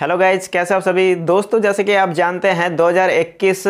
hello guys कैसे आप सभी दोस्तों जैसे कि आप जानते हैं 2021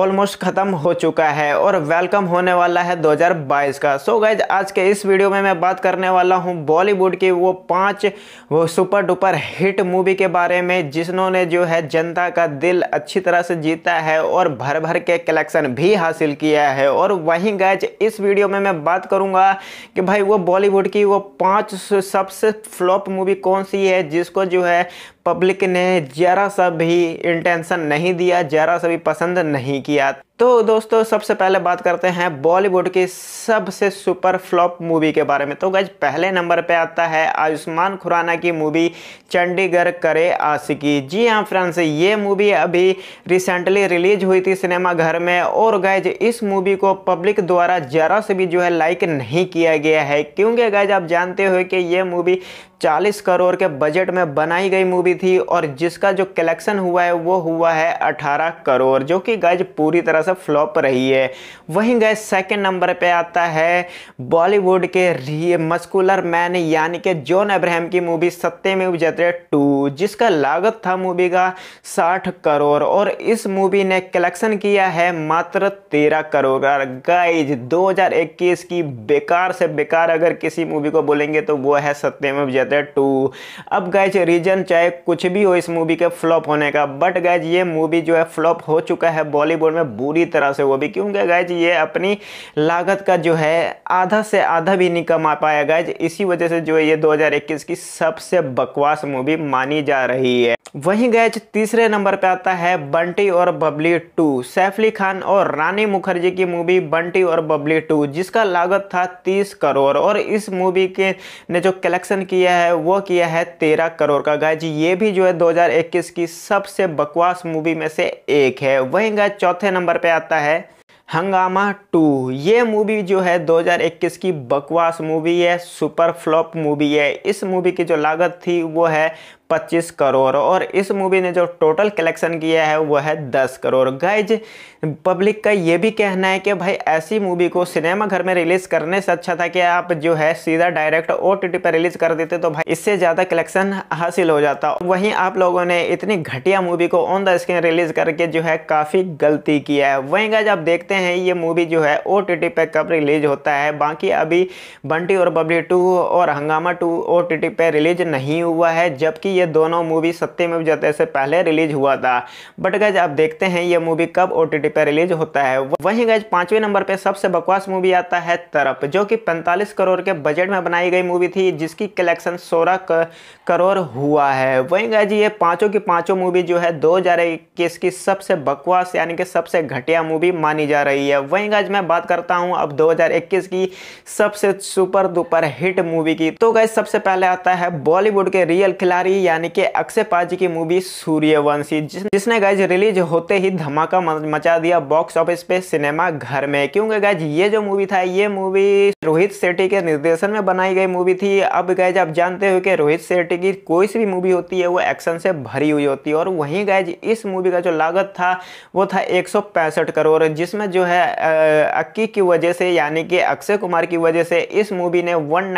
ऑलमोस्ट ख़त्म हो चुका है और वेलकम होने वाला है 2022 का सो so गाइज आज के इस वीडियो में मैं बात करने वाला हूं बॉलीवुड की वो पांच वो सुपर डुपर हिट मूवी के बारे में जिन्होंने जो है जनता का दिल अच्छी तरह से जीता है और भर भर के कलेक्शन भी हासिल किया है और वहीं गाइज इस वीडियो में मैं बात करूँगा कि भाई वो बॉलीवुड की वो पाँच सबसे फ्लॉप मूवी कौन सी है जिसको जो है पब्लिक ने ज़रा सा भी इंटेंशन नहीं दिया ज़रा सा भी पसंद नहीं किया तो दोस्तों सबसे पहले बात करते हैं बॉलीवुड की सबसे सुपर फ्लॉप मूवी के बारे में तो गज पहले नंबर पे आता है आयुष्मान खुराना की मूवी चंडीगढ़ करे आशिकी जी हाँ फ्रेंड्स ये मूवी अभी रिसेंटली रिलीज हुई थी सिनेमा घर में और गैज इस मूवी को पब्लिक द्वारा ज़रा से भी जो है लाइक नहीं किया गया है क्योंकि गैज आप जानते हो कि ये मूवी 40 करोड़ के बजट में बनाई गई मूवी थी और जिसका जो कलेक्शन हुआ है वो हुआ है 18 करोड़ जो कि गैज पूरी तरह से फ्लॉप रही है वहीं गैज सेकेंड नंबर पे आता है बॉलीवुड के मस्कुलर मैन यानी कि जॉन अब्राहम की मूवी सत्य में उजरे टू जिसका लागत था मूवी का साठ करोड़ और इस मूवी ने कलेक्शन किया है मात्र तेरह करोड़ गाइज 2021 की बेकार से बेकार अगर किसी मूवी को बोलेंगे तो वो है में जयते जाता है टू अब गैज रीजन चाहे कुछ भी हो इस मूवी के फ्लॉप होने का बट गैज ये मूवी जो है फ्लॉप हो चुका है बॉलीवुड में बुरी तरह से वो भी क्योंकि गैज ये अपनी लागत का जो है आधा से आधा भी नहीं कमा पाया गैज इसी वजह से जो है ये दो की सबसे बकवास मूवी मानी जा रही है वहीं गैज तीसरे नंबर पे आता है बंटी और बबली टू सैफ अली खान और रानी मुखर्जी की मूवी बंटी और बबली टू जिसका लागत था तीस करोड़ और इस मूवी के ने जो कलेक्शन किया है वो किया है तेरह करोड़ का गैज ये भी जो है 2021 की सबसे बकवास मूवी में से एक है वहीं गैज चौथे नंबर पे आता है हंगामा टू ये मूवी जो है 2021 की बकवास मूवी है सुपर फ्लॉप मूवी है इस मूवी की जो लागत थी वो है 25 करोड़ और इस मूवी ने जो टोटल कलेक्शन किया है वो है 10 करोड़ गाइज पब्लिक का ये भी कहना है कि भाई ऐसी मूवी को सिनेमा घर में रिलीज़ करने से अच्छा था कि आप जो है सीधा डायरेक्ट ओ टी पर रिलीज़ कर देते तो भाई इससे ज़्यादा कलेक्शन हासिल हो जाता वहीं आप लोगों ने इतनी घटिया मूवी को ऑन द स्क्रीन रिलीज़ करके जो है काफ़ी गलती किया है वहीं गाइज आप देखते हैं ये मूवी जो है ओ टी पर कब रिलीज होता है बाकी अभी बंटी और बबली टू और हंगामा टू ओ टी पे रिलीज नहीं हुआ है जबकि ये ये दोनों मूवी सत्यम जयते से पहले रिलीज हुआ था बट गज आप देखते हैं ये मूवी कब ओ टी पर रिलीज होता है वहीं गज पांचवें नंबर पर सबसे बकवास मूवी आता है तरफ जो कि पैंतालीस करोड़ के बजट में बनाई गई मूवी थी जिसकी कलेक्शन सोलह करोड़ हुआ है वहीं गज ये पाँचों की पाँचों मूवी जो है दो की सबसे बकवास यानी कि सबसे घटिया मूवी मानी जा रही है वहीं गज मैं बात करता हूँ अब 2021 की सबसे सुपर दुपर हिट मूवी की तो गज सबसे पहले आता है बॉलीवुड के रियल खिलाड़ी यानी कि अक्षय पाल जी की मूवी सूर्यवंशी जिसने गाइज रिलीज होते ही धमाका मचा दिया बॉक्स ऑफिस पे सिनेमा घर में क्योंकि गाइज ये जो मूवी था ये मूवी रोहित शेट्टी के निर्देशन में बनाई गई मूवी थी अब गाइज आप जानते हो कि रोहित शेट्टी की कोई सी भी मूवी होती है वो एक्शन से भरी हुई होती है और वहीं गाइज इस मूवी का जो लागत था वो था एक करोड़ जिसमें जो है अक्की की वजह से यानी कि अक्षय कुमार की वजह से इस मूवी ने वन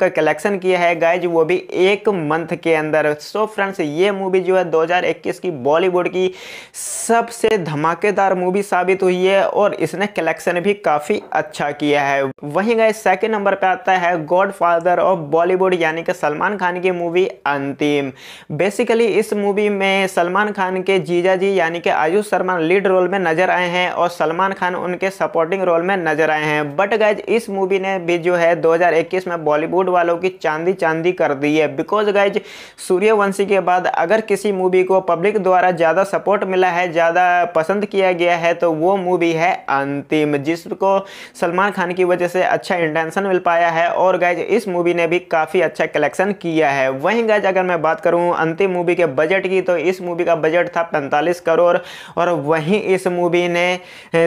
का कलेक्शन किया है गाइज वो भी एक मंथ के अंदर अंदर सो फ्रेंड्स ये मूवी जो है 2021 की बॉलीवुड की सबसे धमाकेदार मूवी साबित हुई है और इसने कलेक्शन भी काफ़ी अच्छा किया है वहीं गए सेकेंड नंबर पर आता है गॉड फादर ऑफ बॉलीवुड यानी कि सलमान खान की मूवी अंतिम बेसिकली इस मूवी में सलमान खान के जीजा जी यानी कि आयुष शर्मा लीड रोल में नजर आए हैं और सलमान खान उनके सपोर्टिंग रोल में नजर आए हैं बट गैज इस मूवी ने भी जो है 2021 में बॉलीवुड वालों की चांदी चांदी कर दी है बिकॉज गैज सूर्यवंशी के बाद अगर किसी मूवी को पब्लिक द्वारा ज़्यादा सपोर्ट मिला है ज़्यादा पसंद किया गया है तो वो मूवी है अंतिम जिसको सलमान खान की वजह से अच्छा इंटेंशन मिल पाया है और गैज इस मूवी ने भी काफ़ी अच्छा कलेक्शन किया है वहीं गैज अगर मैं बात करूँ अंतिम मूवी के बजट की तो इस मूवी का बजट था पैंतालीस करोड़ और वहीं इस मूवी ने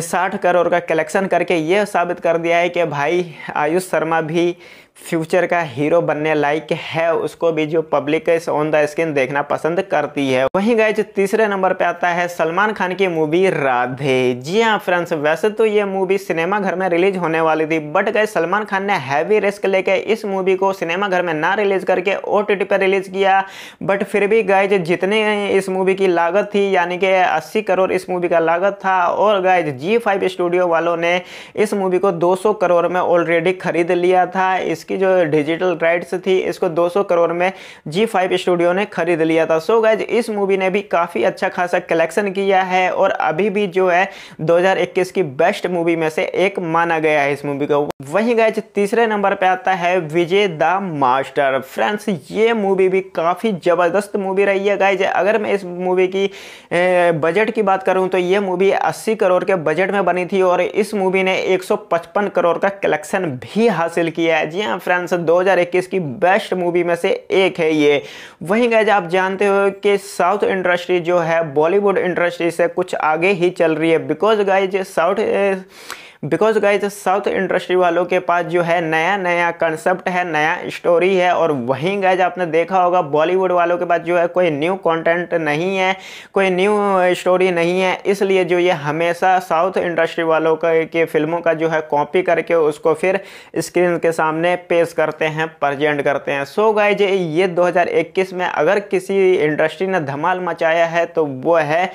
साठ करोड़ का कलेक्शन करके ये साबित कर दिया है कि भाई आयुष शर्मा भी फ्यूचर का हीरो बनने लायक है उसको भी जो पब्लिक ऑन द स्क्रीन देखना पसंद करती है वहीं गए जो तीसरे नंबर पे आता है सलमान खान की मूवी राधे जी हाँ फ्रेंड्स वैसे तो ये मूवी सिनेमा घर में रिलीज होने वाली थी बट गए सलमान खान ने हैवी रिस्क लेके इस मूवी को सिनेमा घर में ना रिलीज करके ओ टी पर रिलीज किया बट फिर भी गए जितने इस मूवी की लागत थी यानी कि अस्सी करोड़ इस मूवी का लागत था और गए जी फाइव स्टूडियो वालों ने इस मूवी को दो करोड़ में ऑलरेडी खरीद लिया था इस इसकी जो डिजिटल राइट्स थी इसको 200 करोड़ में जी फाइव स्टूडियो ने खरीद लिया था सो so गैज इस मूवी ने भी काफ़ी अच्छा खासा कलेक्शन किया है और अभी भी जो है 2021 की बेस्ट मूवी में से एक माना गया है इस मूवी को वहीं गैज तीसरे नंबर पर आता है विजय द मास्टर फ्रेंड्स ये मूवी भी काफ़ी ज़बरदस्त मूवी रही है गाइज अगर मैं इस मूवी की बजट की बात करूँ तो ये मूवी अस्सी करोड़ के बजट में बनी थी और इस मूवी ने 155 करोड़ का कलेक्शन भी हासिल किया है जी हाँ ना फ्रेंड्स 2021 की बेस्ट मूवी में से एक है ये वहीं गए आप जानते हो कि साउथ इंडस्ट्री जो है बॉलीवुड इंडस्ट्री से कुछ आगे ही चल रही है because guys south because guys south industry वालों के पास जो है नया नया कंसेप्ट है नया स्टोरी है और वहीं गाइज आपने देखा होगा बॉलीवुड वालों के पास जो है कोई न्यू कंटेंट नहीं है कोई न्यू स्टोरी नहीं है इसलिए जो ये हमेशा साउथ इंडस्ट्री वालों के फिल्मों का जो है कॉपी करके उसको फिर स्क्रीन के सामने पेश करते हैं प्रजेंट करते हैं सो so गाइज ये दो में अगर किसी इंडस्ट्री ने धमाल मचाया है तो वो है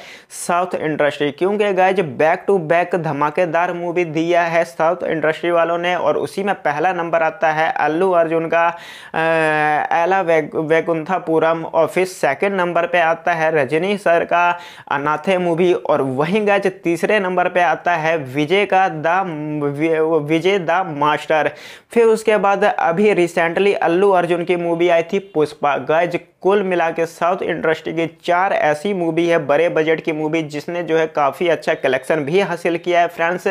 साउथ इंडस्ट्री क्योंकि गाइज बैक टू बैक धमाकेदार मूवी दिया है साउथ इंडस्ट्री वालों ने और उसी में पहला नंबर आता है अल्लू अर्जुन का एला वैकुंथापुरम वैकुंथापुरम और फिर सेकेंड नंबर पर आता है रजनी सर का अनाथे मूवी और वहीं गज तीसरे नंबर पर आता है विजय का द विजय द मास्टर फिर उसके बाद अभी रिसेंटली अल्लू अर्जुन की मूवी आई थी पुष्पा गज कुल मिला के साउथ इंडस्ट्री की चार ऐसी मूवी है बड़े बजट की मूवी जिसने जो है काफ़ी अच्छा कलेक्शन भी हासिल किया है फ्रेंड्स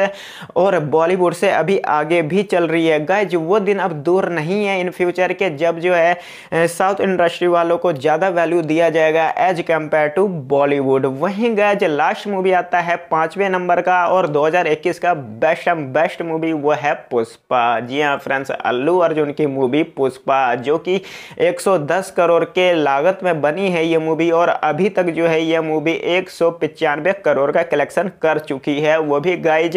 और बॉलीवुड से अभी आगे भी चल रही है गाइज वो दिन अब दूर नहीं है इन फ्यूचर के जब जो है साउथ इंडस्ट्री वालों को ज़्यादा वैल्यू दिया जाएगा एज कम्पेयर टू बॉलीवुड वहीं गैज लास्ट मूवी आता है पाँचवें नंबर का और दो का बेस्ट एम बेस्ट मूवी वो है पुष्पा जी हाँ फ्रेंड्स अल्लू अर्जुन की मूवी पुष्पा जो कि एक करोड़ के लागत में बनी है ये मूवी और अभी तक जो है ये मूवी एक करोड़ का कलेक्शन कर चुकी है वो भी गाइज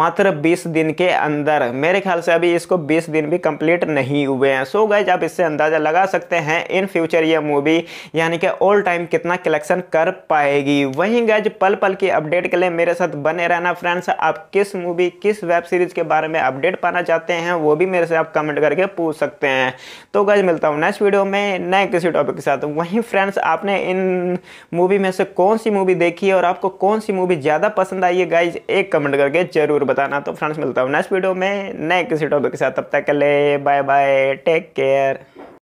मात्र 20 दिन के अंदर मेरे ख्याल से अभी इसको 20 दिन भी कंप्लीट नहीं हुए हैं सो गाइज आप इससे अंदाज़ा लगा सकते हैं इन फ्यूचर ये मूवी यानी कि ऑल टाइम कितना कलेक्शन कर पाएगी वहीं गाइज पल पल की अपडेट के लिए मेरे साथ बने रहना फ्रेंड्स आप किस मूवी किस वेब सीरीज़ के बारे में अपडेट पाना चाहते हैं वो भी मेरे से आप कमेंट करके पूछ सकते हैं तो गाइज मिलता हूँ नेक्स्ट वीडियो में नए किसी टॉपिक के साथ तो वहीं फ्रेंड्स आपने इन मूवी में से कौन सी मूवी देखी है और आपको कौन सी मूवी ज़्यादा पसंद आई है गाइज एक कमेंट करके जरूर बताना तो फ्रेंड्स मिलता हूँ नेक्स्ट वीडियो में नए किसी टॉपिक के साथ तब तक के लिए बाय बाय टेक केयर